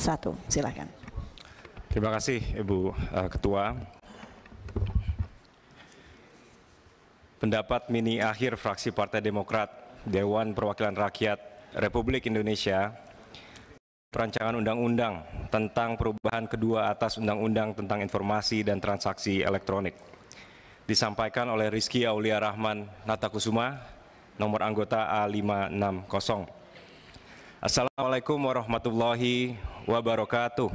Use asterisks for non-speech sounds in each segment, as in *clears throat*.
satu. Silakan. Terima kasih Ibu eh, Ketua. Pendapat mini akhir fraksi Partai Demokrat Dewan Perwakilan Rakyat Republik Indonesia perancangan undang-undang tentang perubahan kedua atas undang-undang tentang informasi dan transaksi elektronik disampaikan oleh Rizky Aulia Rahman Natakusuma nomor anggota A560. Assalamualaikum warahmatullahi wabarakatuh.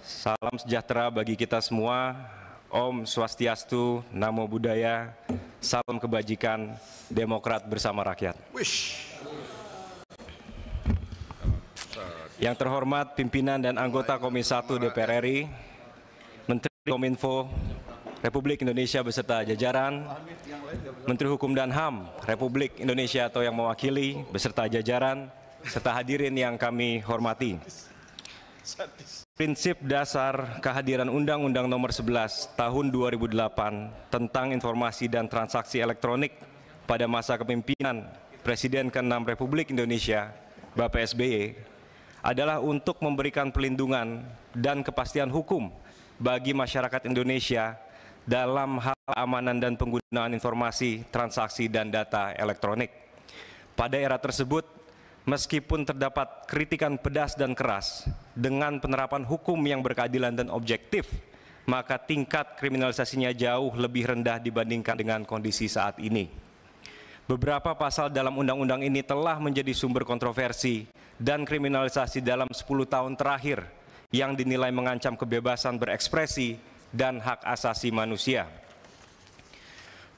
Salam sejahtera bagi kita semua. Om Swastiastu, Namo Buddhaya, Salam Kebajikan, Demokrat Bersama Rakyat. Wish. Yang terhormat pimpinan dan anggota Komisi 1 DPR RI, Menteri Kominfo Republik Indonesia beserta jajaran, Menteri Hukum dan HAM Republik Indonesia atau yang mewakili beserta jajaran, serta hadirin yang kami hormati. Prinsip dasar kehadiran Undang-Undang Nomor 11 Tahun 2008 tentang Informasi dan Transaksi Elektronik pada masa kepemimpinan Presiden ke-6 Republik Indonesia, Bapak SBY, adalah untuk memberikan pelindungan dan kepastian hukum bagi masyarakat Indonesia dalam hal keamanan dan penggunaan informasi, transaksi, dan data elektronik. Pada era tersebut, meskipun terdapat kritikan pedas dan keras, dengan penerapan hukum yang berkeadilan dan objektif, maka tingkat kriminalisasinya jauh lebih rendah dibandingkan dengan kondisi saat ini. Beberapa pasal dalam undang-undang ini telah menjadi sumber kontroversi dan kriminalisasi dalam 10 tahun terakhir yang dinilai mengancam kebebasan berekspresi dan hak asasi manusia.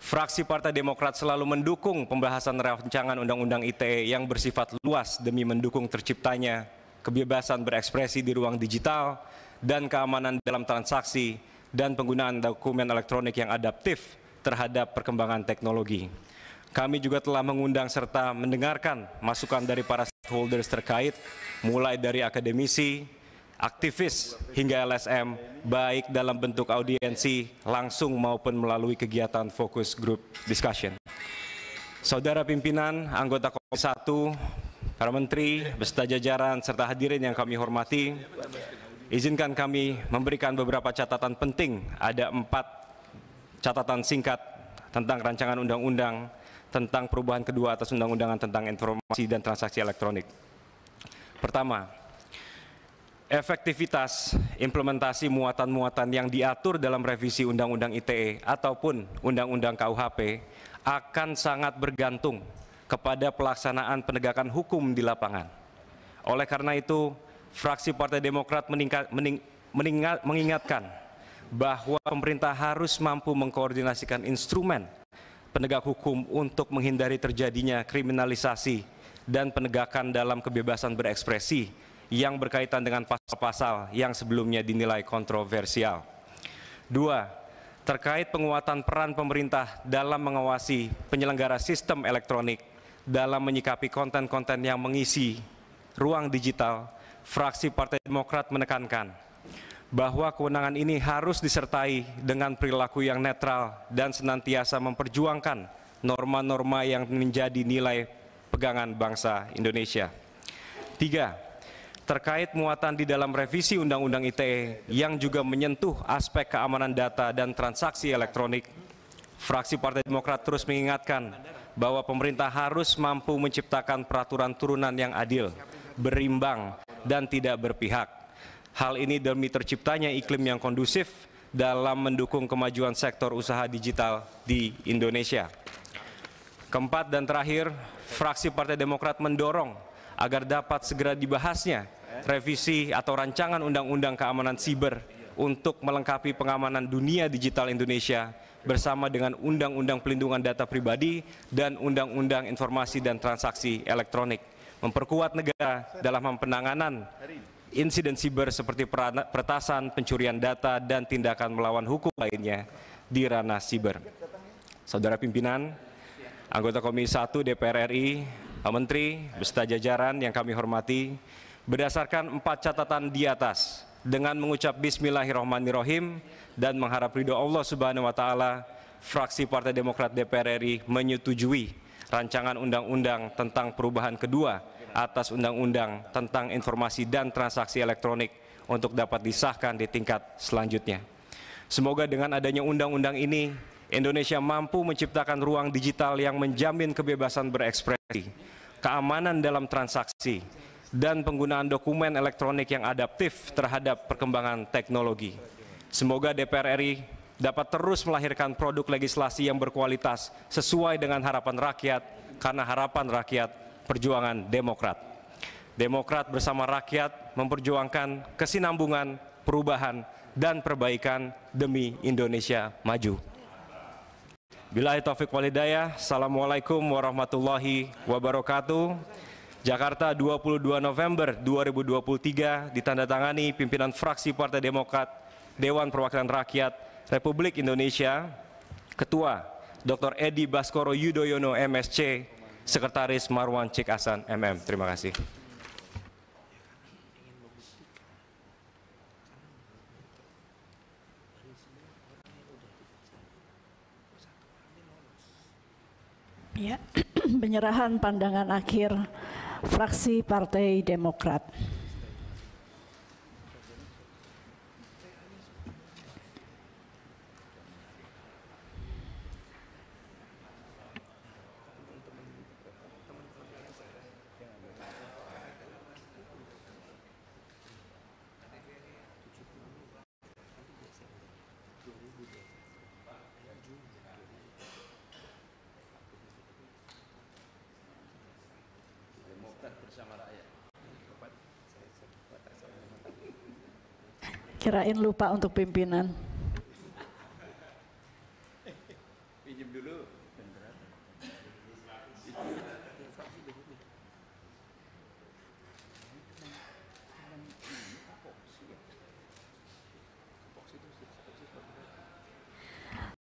Fraksi Partai Demokrat selalu mendukung pembahasan rancangan Undang-Undang ITE yang bersifat luas demi mendukung terciptanya kebebasan berekspresi di ruang digital dan keamanan dalam transaksi dan penggunaan dokumen elektronik yang adaptif terhadap perkembangan teknologi. Kami juga telah mengundang serta mendengarkan masukan dari para stakeholders terkait, mulai dari akademisi, aktivis hingga LSM, baik dalam bentuk audiensi langsung maupun melalui kegiatan fokus group discussion. Saudara pimpinan, anggota Komisi 1, para menteri, beserta jajaran, serta hadirin yang kami hormati, izinkan kami memberikan beberapa catatan penting. Ada empat catatan singkat tentang rancangan undang-undang tentang perubahan kedua atas undang-undangan tentang informasi dan transaksi elektronik. Pertama, efektivitas implementasi muatan-muatan yang diatur dalam revisi Undang-Undang ITE ataupun Undang-Undang KUHP akan sangat bergantung kepada pelaksanaan penegakan hukum di lapangan. Oleh karena itu, fraksi Partai Demokrat meningkat, mening, meningat, mengingatkan bahwa pemerintah harus mampu mengkoordinasikan instrumen penegak hukum untuk menghindari terjadinya kriminalisasi dan penegakan dalam kebebasan berekspresi yang berkaitan dengan pasal-pasal yang sebelumnya dinilai kontroversial. Dua, terkait penguatan peran pemerintah dalam mengawasi penyelenggara sistem elektronik dalam menyikapi konten-konten yang mengisi ruang digital, fraksi Partai Demokrat menekankan bahwa kewenangan ini harus disertai dengan perilaku yang netral dan senantiasa memperjuangkan norma-norma yang menjadi nilai pegangan bangsa Indonesia. Tiga, terkait muatan di dalam revisi Undang-Undang ITE yang juga menyentuh aspek keamanan data dan transaksi elektronik. Fraksi Partai Demokrat terus mengingatkan bahwa pemerintah harus mampu menciptakan peraturan turunan yang adil, berimbang, dan tidak berpihak. Hal ini demi terciptanya iklim yang kondusif dalam mendukung kemajuan sektor usaha digital di Indonesia. Keempat dan terakhir, fraksi Partai Demokrat mendorong agar dapat segera dibahasnya revisi atau rancangan undang-undang keamanan siber untuk melengkapi pengamanan dunia digital Indonesia bersama dengan Undang-Undang Pelindungan Data Pribadi dan Undang-Undang Informasi dan Transaksi Elektronik memperkuat negara dalam penanganan insiden siber seperti peretasan, pencurian data, dan tindakan melawan hukum lainnya di ranah siber. Saudara pimpinan, anggota Komisi 1 DPR RI, Pak Menteri, beserta jajaran yang kami hormati, berdasarkan empat catatan di atas, dengan mengucap Bismillahirrahmanirrahim dan mengharap ridho Allah Subhanahu Wa Taala, fraksi Partai Demokrat DPR RI menyetujui rancangan undang-undang tentang perubahan kedua atas undang-undang tentang informasi dan transaksi elektronik untuk dapat disahkan di tingkat selanjutnya. Semoga dengan adanya undang-undang ini Indonesia mampu menciptakan ruang digital yang menjamin kebebasan berekspresi, keamanan dalam transaksi, dan penggunaan dokumen elektronik yang adaptif terhadap perkembangan teknologi. Semoga DPR RI dapat terus melahirkan produk legislasi yang berkualitas sesuai dengan harapan rakyat, karena harapan rakyat perjuangan demokrat. Demokrat bersama rakyat memperjuangkan kesinambungan, perubahan, dan perbaikan demi Indonesia maju. Bila taufik Walidaya, Assalamualaikum warahmatullahi wabarakatuh. Jakarta 22 November 2023 ditandatangani pimpinan fraksi Partai Demokrat Dewan Perwakilan Rakyat Republik Indonesia Ketua Dr. Edi Baskoro Yudhoyono MSC Sekretaris Marwan Cik Hasan MM. Terima kasih. Ya, *clears throat* penyerahan pandangan akhir fraksi Partai Demokrat. bersama rakyat. Kirain lupa untuk pimpinan. Eh, eh, pinjam dulu.